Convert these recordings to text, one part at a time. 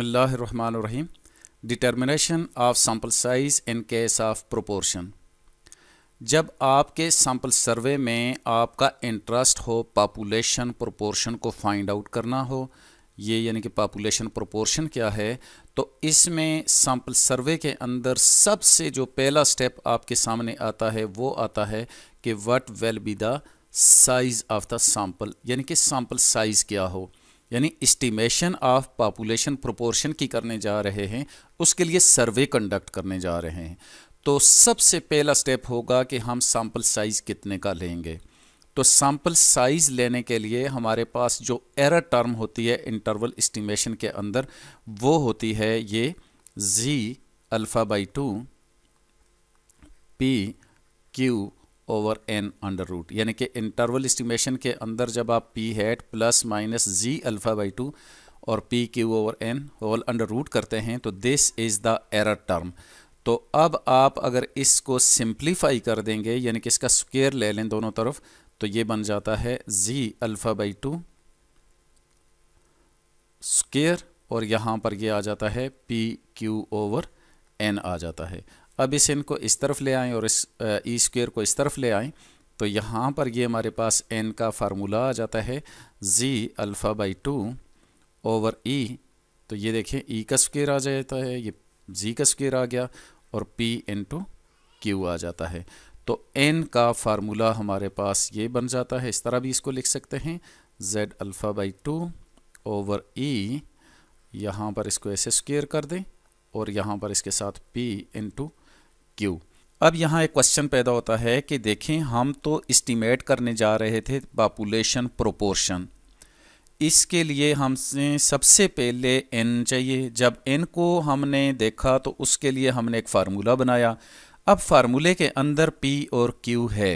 बसमीम determination of sample size in case of proportion जब आपके सैम्पल सर्वे में आपका इंटरेस्ट हो पापुलेशन प्रोपोर्शन को फाइंड आउट करना हो ये यानी कि पापुलेशन प्रोपोर्शन क्या है तो इसमें सैम्पल सर्वे के अंदर सबसे जो पहला स्टेप आपके सामने आता है वो आता है कि what will be the size of the sample यानी कि सैम्पल साइज़ क्या हो यानी इस्टीमेशन ऑफ पॉपुलेशन प्रोपोर्शन की करने जा रहे हैं उसके लिए सर्वे कंडक्ट करने जा रहे हैं तो सबसे पहला स्टेप होगा कि हम सैंपल साइज़ कितने का लेंगे तो सैंपल साइज़ लेने के लिए हमारे पास जो एरर टर्म होती है इंटरवल इस्टीमेशन के अंदर वो होती है ये Z alpha by two P Q over N under root यानी कि इंटरवल इस्टीमेशन के अंदर जब आप P hat plus minus Z alpha by two और P Q over N whole under root करते हैं तो this is the error term तो अब आप अगर इसको सिंप्लीफाई कर देंगे यानी कि इसका स्क्वेयर ले लें दोनों तरफ तो ये बन जाता है Z alpha by two square और यहाँ पर ये आ जाता है पी क्यू ओवर एन आ जाता है अब इस एन को इस तरफ ले आएँ और इस ई स्क्वेयर e को इस तरफ ले आएँ तो यहाँ पर ये हमारे पास एन का फार्मूला आ जाता है Z alpha by two over E तो ये देखें ई e का स्क्वेयर आ जाता है ये जी का स्क्वेयर आ गया और पी इन टू क्यू आ जाता है तो एन का फार्मूला हमारे पास ये बन जाता है इस तरह भी इसको लिख सकते हैं Z alpha by two over E यहाँ पर इसको ऐसे स्क्वेयर कर दें और यहाँ पर इसके साथ पी इन टू क्यू अब यहाँ एक क्वेश्चन पैदा होता है कि देखें हम तो इस्टीमेट करने जा रहे थे पॉपुलेशन प्रोपोर्शन इसके लिए हमसे सबसे पहले एन चाहिए जब एन को हमने देखा तो उसके लिए हमने एक फार्मूला बनाया अब फार्मूले के अंदर पी और क्यू है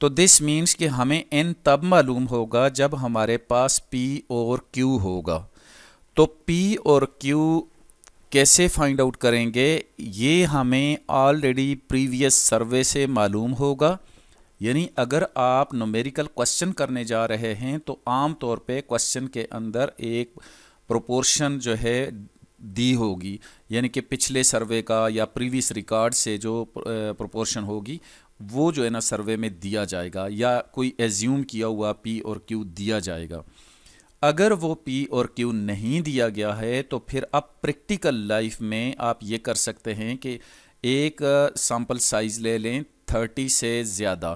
तो दिस मीन्स कि हमें एन तब मालूम होगा जब हमारे पास पी और क्यू होगा तो पी और क्यू कैसे फाइंड आउट करेंगे ये हमें ऑलरेडी प्रीवियस सर्वे से मालूम होगा यानी अगर आप नोमेरिकल क्वेश्चन करने जा रहे हैं तो आम तौर पे क्वेश्चन के अंदर एक प्रोपोर्शन जो है दी होगी यानी कि पिछले सर्वे का या प्रीवियस रिकॉर्ड से जो प्रोपोर्शन होगी वो जो है ना सर्वे में दिया जाएगा या कोई एज्यूम किया हुआ पी और क्यू दिया जाएगा अगर वो पी और क्यू नहीं दिया गया है तो फिर आप प्रैक्टिकल लाइफ में आप ये कर सकते हैं कि एक सैम्पल साइज़ ले लें थर्टी से ज़्यादा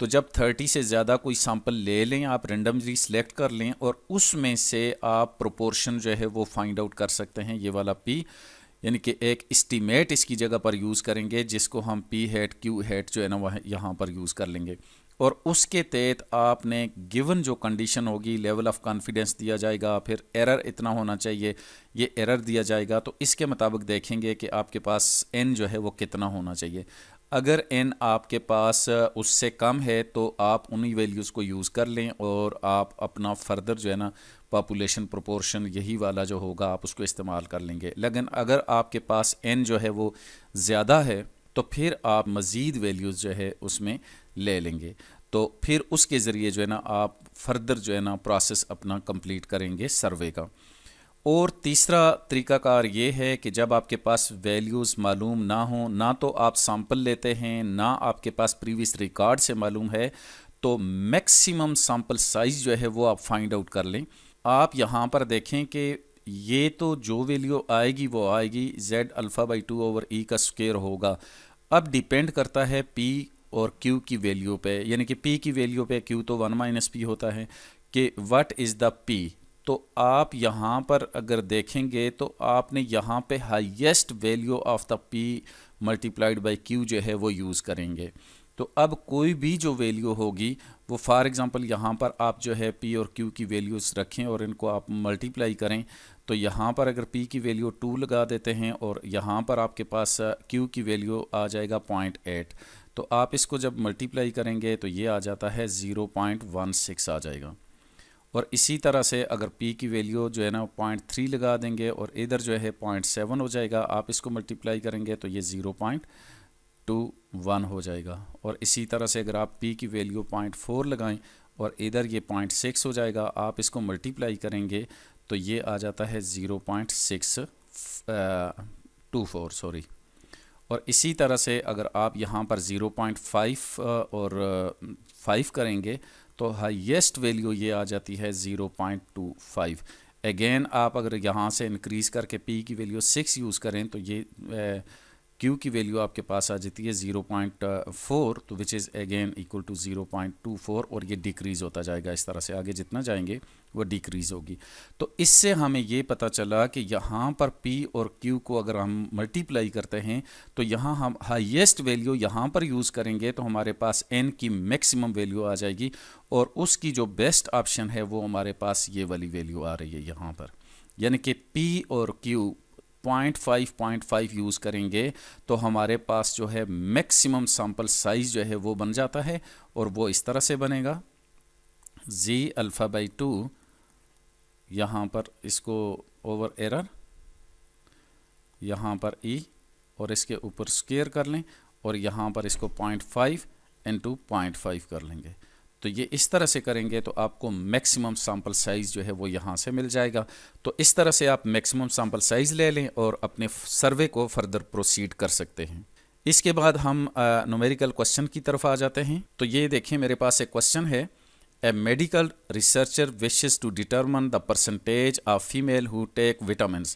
तो जब थर्टी से ज़्यादा कोई सैंपल ले लें आप रेंडमली सिलेक्ट कर लें और उसमें से आप प्रोपोर्शन जो है वो फाइंड आउट कर सकते हैं ये वाला पी यानी कि एक इस्टीमेट इसकी जगह पर यूज़ करेंगे जिसको हम पी हेड क्यू हेड जो है ना वह यहाँ पर यूज़ कर लेंगे और उसके तहत आपने गिवन जो कंडीशन होगी लेवल ऑफ कॉन्फिडेंस दिया जाएगा फिर एरर इतना होना चाहिए ये एरर दिया जाएगा तो इसके मुताबिक देखेंगे कि आपके पास एन जो है वो कितना होना चाहिए अगर एन आपके पास उससे कम है तो आप उन्हीं वैल्यूज़ को यूज़ कर लें और आप अपना फर्दर जो है ना पॉपुलेशन प्रोपोर्शन यही वाला जो होगा आप उसको इस्तेमाल कर लेंगे लेकिन अगर आपके पास एन जो है वो ज़्यादा है तो फिर आप मज़ीद वैल्यूज़ जो है उसमें ले लेंगे तो फिर उसके ज़रिए जो है ना आप फर्दर जो है ना प्रोसेस अपना कंप्लीट करेंगे सर्वे का और तीसरा तरीकाकार ये है कि जब आपके पास वैल्यूज़ मालूम ना हो ना तो आप सैम्पल लेते हैं ना आपके पास प्रीवियस रिकॉर्ड से मालूम है तो मैक्सिमम सैम्पल साइज़ जो है वो आप फाइंड आउट कर लें आप यहाँ पर देखें कि ये तो जो वैल्यू आएगी वो आएगी Z alpha by two over E का स्क्वेयर होगा अब डिपेंड करता है पी और क्यू की वैल्यू पे यानी कि पी की वैल्यू पे क्यू तो वन माइनस पी होता है कि वट इज़ द p तो आप यहाँ पर अगर देखेंगे तो आपने यहाँ पे highest value of the P multiplied by Q जो है वो यूज़ करेंगे तो अब कोई भी जो वैल्यू होगी वो फॉर एग्ज़ाम्पल यहाँ पर आप जो है पी और क्यू की वैल्यूज़ रखें और इनको आप मल्टीप्लाई करें तो यहाँ पर अगर पी की वैल्यू टू लगा देते हैं और यहाँ पर आपके पास क्यू की वैल्यू आ जाएगा पॉइंट एट तो आप इसको जब मल्टीप्लाई करेंगे तो ये आ जाता है ज़ीरो पॉइंट वन सिक्स आ जाएगा और इसी तरह से अगर पी की वैल्यू जो है ना पॉइंट थ्री लगा देंगे और इधर जो है पॉइंट सेवन हो जाएगा आप इसको मल्टीप्लाई करेंगे तो ये ज़ीरो पॉइंट टू वन हो जाएगा और इसी तरह से अगर आप पी की वैल्यू पॉइंट फोर लगाएँ और इधर ये पॉइंट सिक्स हो जाएगा आप इसको मल्टीप्लाई करेंगे तो ये आ जाता है zero point six two four sorry और इसी तरह से अगर आप यहाँ पर 0.5 और 5 करेंगे तो हाईएस्ट वैल्यू ये आ जाती है 0.25 अगेन आप अगर यहाँ से इंक्रीज़ करके पी की वैल्यू 6 यूज़ करें तो ये क्यू की वैल्यू आपके पास आ जाती है ज़ीरो पॉइंट फोर तो which is again equal to zero point two four और ये डिक्रीज़ होता जाएगा इस तरह से आगे जितना जाएंगे वो डिक्रीज़ होगी तो इससे हमें ये पता चला कि यहाँ पर पी और क्यू को अगर हम मल्टीप्लाई करते हैं तो यहाँ हम हाइएस्ट वैल्यू यहाँ पर यूज़ करेंगे तो हमारे पास एन की मैक्सिमम वैल्यू आ जाएगी और उसकी जो बेस्ट ऑप्शन है वो हमारे पास ये वाली वैल्यू आ रही है यहाँ पर यानी कि पी और Q point five point five use करेंगे तो हमारे पास जो है मैक्सिमम सैम्पल साइज़ जो है वो बन जाता है और वो इस तरह से बनेगा जी अल्फ़ा बाई टू यहाँ पर इसको ओवर एरर यहाँ पर ई e और इसके ऊपर स्केयर कर लें और यहाँ पर इसको point five into point five कर लेंगे तो ये इस तरह से करेंगे तो आपको मैक्सिमम सैंपल साइज़ जो है वो यहाँ से मिल जाएगा तो इस तरह से आप मैक्सिमम सैंपल साइज़ ले लें और अपने सर्वे को फर्दर प्रोसीड कर सकते हैं इसके बाद हम नोमेरिकल क्वेश्चन की तरफ आ जाते हैं तो ये देखें मेरे पास एक क्वेश्चन है a medical researcher wishes to determine the percentage of female who take vitamins.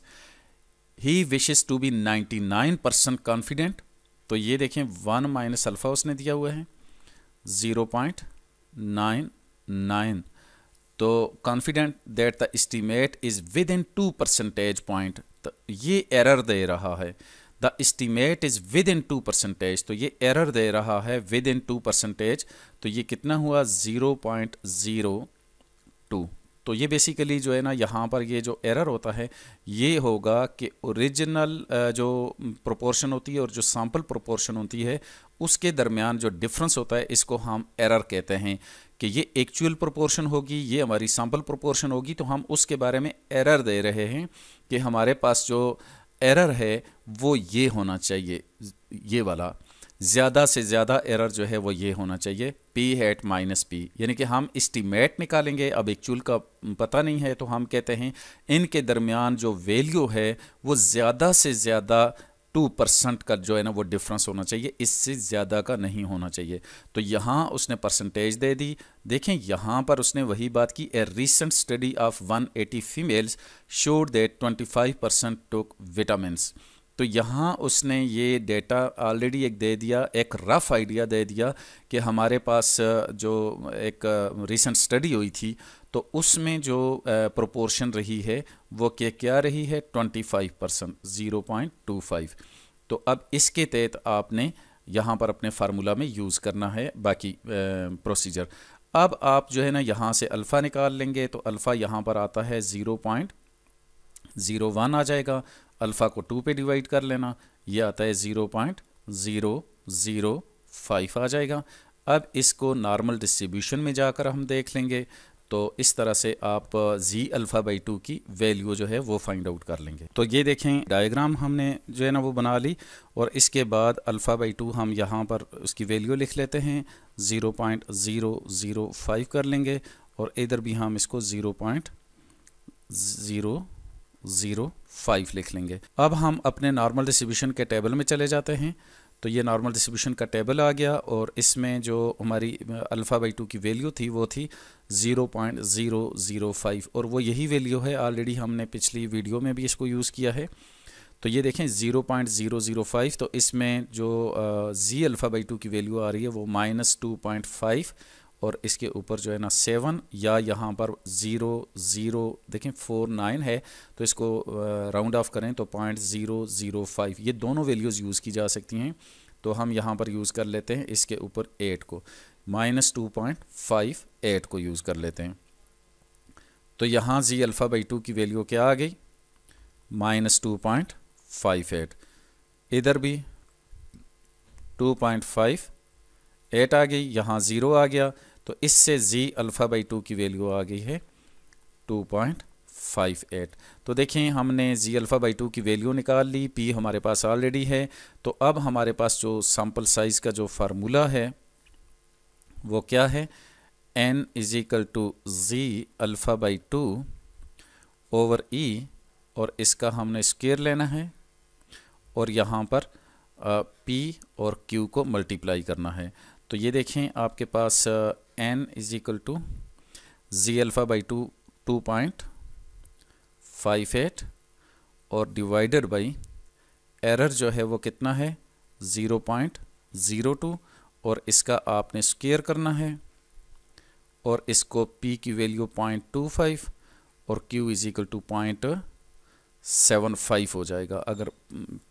He wishes to be 99% confident तो ये देखें वन माइनस अल्फ़ा उसने दिया हुआ है ज़ीरो पॉइंट नाइन नाइन तो confident that the estimate is within two percentage point तो ये एरर दे रहा है the estimate is within two percentage तो ये एरर दे रहा है विद इन टू परसेंटेज तो ये कितना हुआ ज़ीरो पॉइंट ज़ीरो तो ये बेसिकली जो है ना यहाँ पर ये जो एरर होता है ये होगा कि ओरिजिनल जो प्रोपोर्शन होती है और जो सैम्पल प्रोपोर्शन होती है उसके दरमियान जो डिफरेंस होता है इसको हम एरर कहते हैं कि ये एक्चुअल प्रोपोर्शन होगी ये हमारी सैम्पल प्रोपोर्शन होगी तो हम उसके बारे में एरर दे रहे हैं कि हमारे पास जो एरर है वो ये होना चाहिए ये वाला ज़्यादा से ज़्यादा एरर जो है वो ये होना चाहिए पी हैट माइनस पी यानी कि हम इस्टीमेट निकालेंगे अब एक्चुअल का पता नहीं है तो हम कहते हैं इनके दरमियान जो वैल्यू है वो ज़्यादा से ज़्यादा टू परसेंट का जो है ना वो डिफरेंस होना चाहिए इससे ज़्यादा का नहीं होना चाहिए तो यहाँ उसने परसेंटेज दे दी देखें यहाँ पर उसने वही बात की a recent study of 180 females showed that 25 percent took vitamins तो यहाँ उसने ये डेटा ऑलरेडी एक दे दिया एक रफ़ आइडिया दे दिया कि हमारे पास जो एक रिसेंट स्टडी हुई थी तो उसमें जो प्रोपोर्शन रही है वो क्या क्या रही है 25 परसेंट ज़ीरो तो अब इसके तहत आपने यहाँ पर अपने फार्मूला में यूज़ करना है बाकी प्रोसीजर अब आप जो है ना यहाँ से अल्फ़ा निकाल लेंगे तो अल्फ़ा यहाँ पर आता है ज़ीरो पॉइंट ज़ीरो वन आ जाएगा अल्फ़ा को टू पे डिवाइड कर लेना ये आता है zero point zero zero five आ जाएगा अब इसको नॉर्मल डिस्ट्रीब्यूशन में जाकर हम देख लेंगे तो इस तरह से आप जी अल्फ़ा बाई टू की वैल्यू जो है वो फाइंड आउट कर लेंगे तो ये देखें डायग्राम हमने जो है ना वो बना ली और इसके बाद अल्फ़ा बाई टू हम यहाँ पर उसकी वैल्यू लिख लेते हैं zero point zero zero five कर लेंगे और इधर भी हम इसको zero point zero zero five लिख लेंगे अब हम अपने नॉर्मल डिस्ट्रीब्यूशन के टेबल में चले जाते हैं तो ये नॉर्मल डिस्ट्रीब्यूशन का टेबल आ गया और इसमें जो हमारी अल्फ़ा बाई टू की वैल्यू थी वो थी zero point zero zero five और वो यही वैल्यू है ऑलरेडी हमने पिछली वीडियो में भी इसको यूज़ किया है तो ये देखें zero point zero zero five तो इसमें जो जी अल्फ़ा बाई टू की वैल्यू आ रही है वो माइनस टू पॉइंट फाइव और इसके ऊपर जो है ना सेवन या यहाँ पर ज़ीरो ज़ीरो देखें फोर नाइन है तो इसको राउंड ऑफ करें तो पॉइंट ज़ीरो ज़ीरो फाइव ये दोनों वैल्यूज़ यूज़ की जा सकती हैं तो हम यहाँ पर यूज़ कर लेते हैं इसके ऊपर एट को minus two point five eight को यूज़ कर लेते हैं तो यहाँ जी अल्फ़ा बाई टू की वैल्यू क्या आ गई minus two point five eight इधर भी टू पॉइंट फाइव एट आ गई यहाँ ज़ीरो आ गया तो इससे जी अल्फ़ा बाई टू की वैल्यू आ गई है टू पॉइंट फाइव एट तो देखें हमने जी अल्फ़ा बाई टू की वैल्यू निकाल ली पी हमारे पास ऑलरेडी है तो अब हमारे पास जो सैम्पल साइज़ का जो फार्मूला है वो क्या है N is equal to Z alpha by two over E और इसका हमने स्केयर लेना है और यहाँ पर पी और क्यू को मल्टीप्लाई करना है तो ये देखें आपके पास N is equal to Z alpha by two two point five eight और डिवाइडेड बाई एरर जो है वो कितना है ज़ीरो पॉइंट ज़ीरो टू और इसका आपने स्केयर करना है और इसको पी की वैल्यू पॉइंट टू फाइव और Q is equal to point seven five हो जाएगा अगर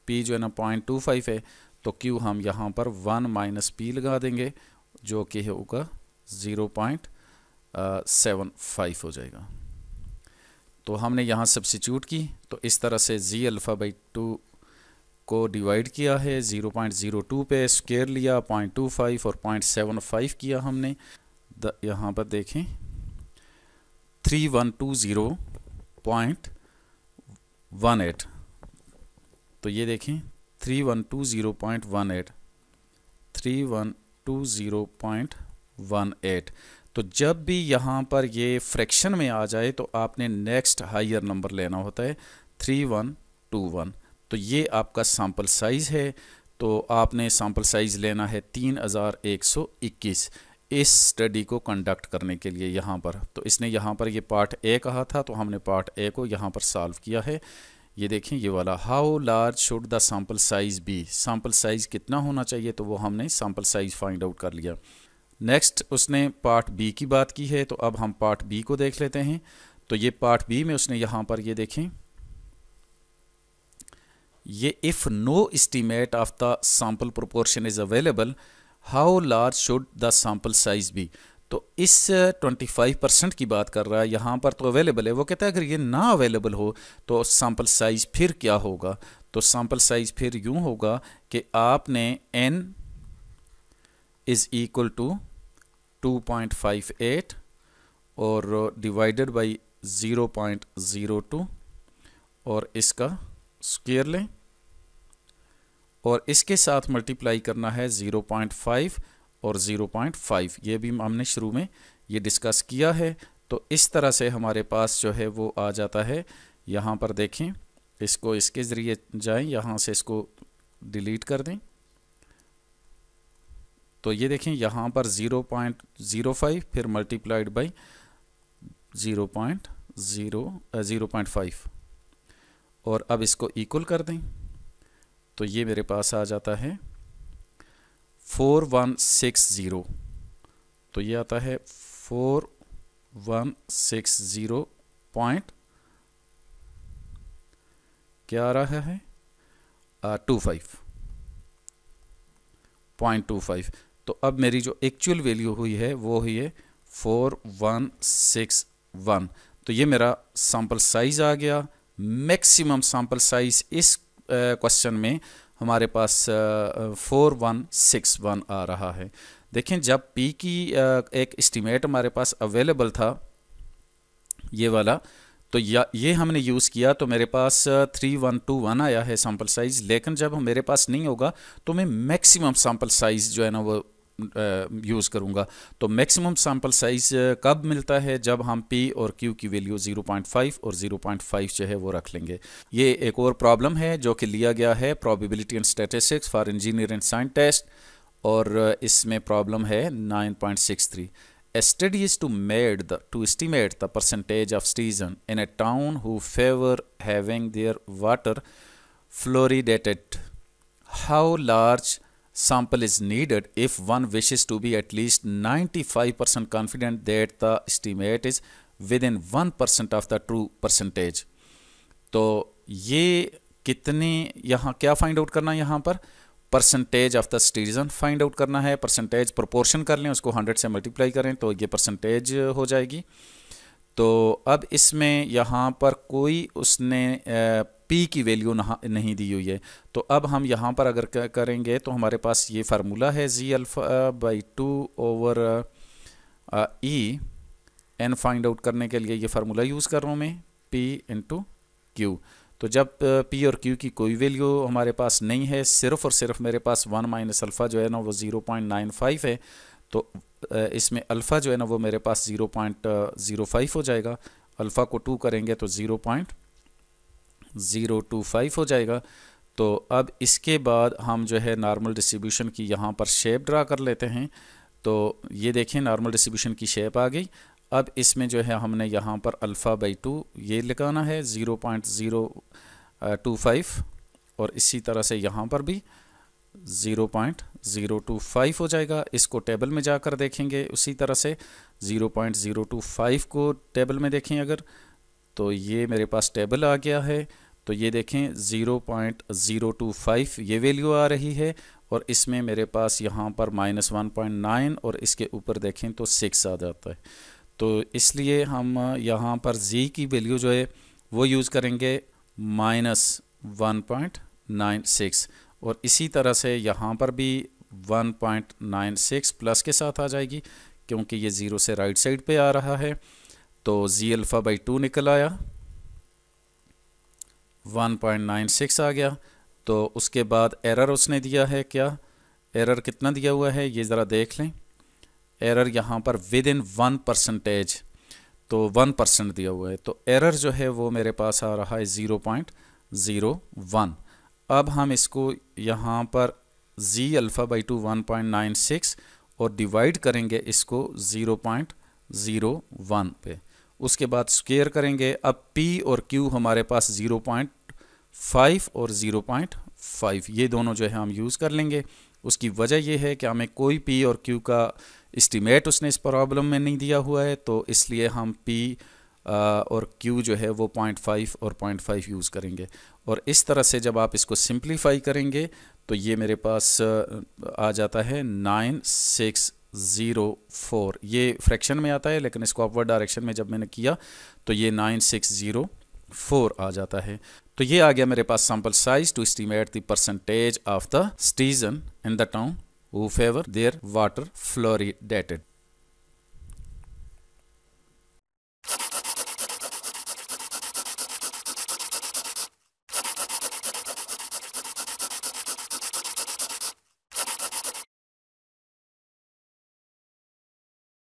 पी जो है ना पॉइंट टू फाइव है तो क्यू हम यहाँ पर वन माइनस पी लगा देंगे जो कि होगा ज़ीरो पॉइंट सेवन फाइव हो जाएगा तो हमने यहाँ सब्सिट्यूट की तो इस तरह से जी अल्फ़ा बाई टू को डिवाइड किया है ज़ीरो पॉइंट ज़ीरो टू पे स्केयर लिया पॉइंट टू फाइव और पॉइंट सेवन फाइव किया हमने द यहाँ पर देखें three one two zero point one eight तो ये देखें three one two zero point one eight three one two zero point one eight तो जब भी यहाँ पर ये फ्रैक्शन में आ जाए तो आपने नेक्स्ट हाइयर नंबर लेना होता है थ्री वन टू वन तो ये आपका सैम्पल साइज़ है तो आपने सैम्पल साइज़ लेना है तीन हज़ार एक सौ इक्कीस इस स्टडी को कंडक्ट करने के लिए यहाँ पर तो इसने यहाँ पर ये पार्ट ए कहा था तो हमने पार्ट ए को यहाँ पर सॉल्व किया है ये देखें ये वाला how large should the sample size be sample size कितना होना चाहिए तो वो हमने सैम्पल साइज़ फाइंड आउट कर लिया नेक्स्ट उसने पार्ट बी की बात की है तो अब हम पार्ट बी को देख लेते हैं तो ये पार्ट बी में उसने यहाँ पर ये देखें ये if no estimate of the sample proportion is available how large should the sample size be तो इस 25 uh, परसेंट की बात कर रहा है यहाँ पर तो अवेलेबल है वो कहता है अगर ये ना अवेलेबल हो तो सैम्पल साइज़ फिर क्या होगा तो सैम्पल साइज़ फिर यूं होगा कि आपने एन इज़ इक्वल टू 2.58 और डिवाइडेड बाय 0.02 और इसका स्क्वेयर लें और इसके साथ मल्टीप्लाई करना है 0.5 और 0.5 ये भी हमने शुरू में ये डिस्कस किया है तो इस तरह से हमारे पास जो है वो आ जाता है यहाँ पर देखें इसको इसके ज़रिए जाएं यहाँ से इसको डिलीट कर दें तो ये देखें यहाँ पर ज़ीरो पॉइंट ज़ीरो फाइव फिर multiplied by zero 0.5 zero point five और अब इसको इक्वल कर दें तो ये मेरे पास आ जाता है फोर वन सिक्स ज़ीरो तो ये आता है four one six zero point क्या आ रहा है two five point two five तो अब मेरी जो एक्चुअल वैल्यू हुई है वो हुई है फोर वन सिक्स वन तो ये मेरा सैम्पल साइज़ आ गया मैक्सिमम सैंपल साइज़ इस क्वेश्चन में हमारे पास फोर वन सिक्स वन आ रहा है देखें जब पी की एक इस्टीमेट हमारे पास अवेलेबल था ये वाला तो ये हमने यूज़ किया तो मेरे पास थ्री वन टू वन आया है सैम्पल साइज़ लेकिन जब मेरे पास नहीं होगा तो मैं मैक्सिमम सैम्पल साइज़ जो है ना वो यूज़ करूँगा तो मैक्सिमम सैम्पल साइज़ कब मिलता है जब हम पी और क्यू की वैल्यू 0.5 और 0.5 जो है वो रख लेंगे ये एक और प्रॉब्लम है जो कि लिया गया है probability and statistics for engineer and science test और इसमें प्रॉब्लम है three A study is to made the, to estimate the percentage of citizens in a town who favor having their water fluoridated. How large sample is needed if one wishes to be at least 95% confident that the estimate is within 1% of the true percentage. तो ये कितनी यहाँ क्या find out करना यहाँ पर percentage of the citizen find out करना है परसेंटेज प्रोपोर्शन कर लें उसको हंड्रेड से मल्टीप्लाई करें तो ये परसेंटेज हो जाएगी तो अब इसमें यहाँ पर कोई उसने पी की वैल्यू नहीं दी हुई है तो अब हम यहाँ पर अगर करेंगे तो हमारे पास ये फार्मूला है Z alpha by two over E N find out करने के लिए ये फार्मूला यूज़ कर रहा हूँ मैं पी इंटू क्यू तो जब पी और क्यू की कोई वैल्यू हमारे पास नहीं है सिर्फ और सिर्फ मेरे पास वन माइनस अल्फ़ा जो है ना वो ज़ीरो पॉइंट नाइन फाइव है तो इसमें अल्फ़ा जो है ना वो मेरे पास ज़ीरो पॉइंट ज़ीरो फाइव हो जाएगा अल्फ़ा को टू करेंगे तो zero point zero two five हो जाएगा तो अब इसके बाद हम जो है नॉर्मल डिस्ट्रीब्यूशन की यहाँ पर शेप ड्रा कर लेते हैं तो ये देखें नॉर्मल डिस्ट्रीब्यूशन की शेप आ गई अब इसमें जो है हमने यहाँ पर अल्फ़ा बाई टू ये लगाना है zero point zero two five और इसी तरह से यहाँ पर भी zero point zero two five हो जाएगा इसको टेबल में जाकर देखेंगे उसी तरह से zero point zero two five को टेबल में देखें अगर तो ये मेरे पास टेबल आ गया है तो ये देखें zero point zero two five ये वैल्यू आ रही है और इसमें मेरे पास यहाँ पर माइनस वन पॉइंट नाइन और इसके ऊपर देखें तो सिक्स आ जाता है तो इसलिए हम यहाँ पर z की वैल्यू जो है वो यूज़ करेंगे minus one point nine six और इसी तरह से यहाँ पर भी one point nine six plus के साथ आ जाएगी क्योंकि ये ज़ीरो से राइट साइड पे आ रहा है तो जी अल्फ़ा बाई टू निकल आया वन पॉइंट नाइन सिक्स आ गया तो उसके बाद एरर उसने दिया है क्या एरर कितना दिया हुआ है ये ज़रा देख लें एरर यहाँ पर विद इन वन परसेंटेज तो वन परसेंट दिया हुआ है तो एरर जो है वो मेरे पास आ रहा है ज़ीरो पॉइंट ज़ीरो वन अब हम इसको यहाँ पर Z alpha by two one point nine six और डिवाइड करेंगे इसको ज़ीरो पॉइंट ज़ीरो वन पे उसके बाद स्क्वेयर करेंगे अब पी और क्यू हमारे पास ज़ीरो पॉइंट फाइव और ज़ीरो पॉइंट फाइव ये दोनों जो है हम यूज़ कर लेंगे उसकी वजह यह है कि हमें कोई पी और क्यू का इस्टीमेट उसने इस प्रॉब्लम में नहीं दिया हुआ है तो इसलिए हम पी और क्यू जो है वो पॉइंट फाइव और पॉइंट फाइव यूज़ करेंगे और इस तरह से जब आप इसको सिंप्लीफाई करेंगे तो ये मेरे पास आ जाता है नाइन सिक्स ज़ीरो फोर ये फ्रैक्शन में आता है लेकिन इसको अपवर्ड डायरेक्शन में जब मैंने किया तो ये नाइन सिक्स ज़ीरो फोर आ जाता है तो ये आ गया मेरे पास sample size to estimate the percentage of the citizen in the town whoever their water fluoridated.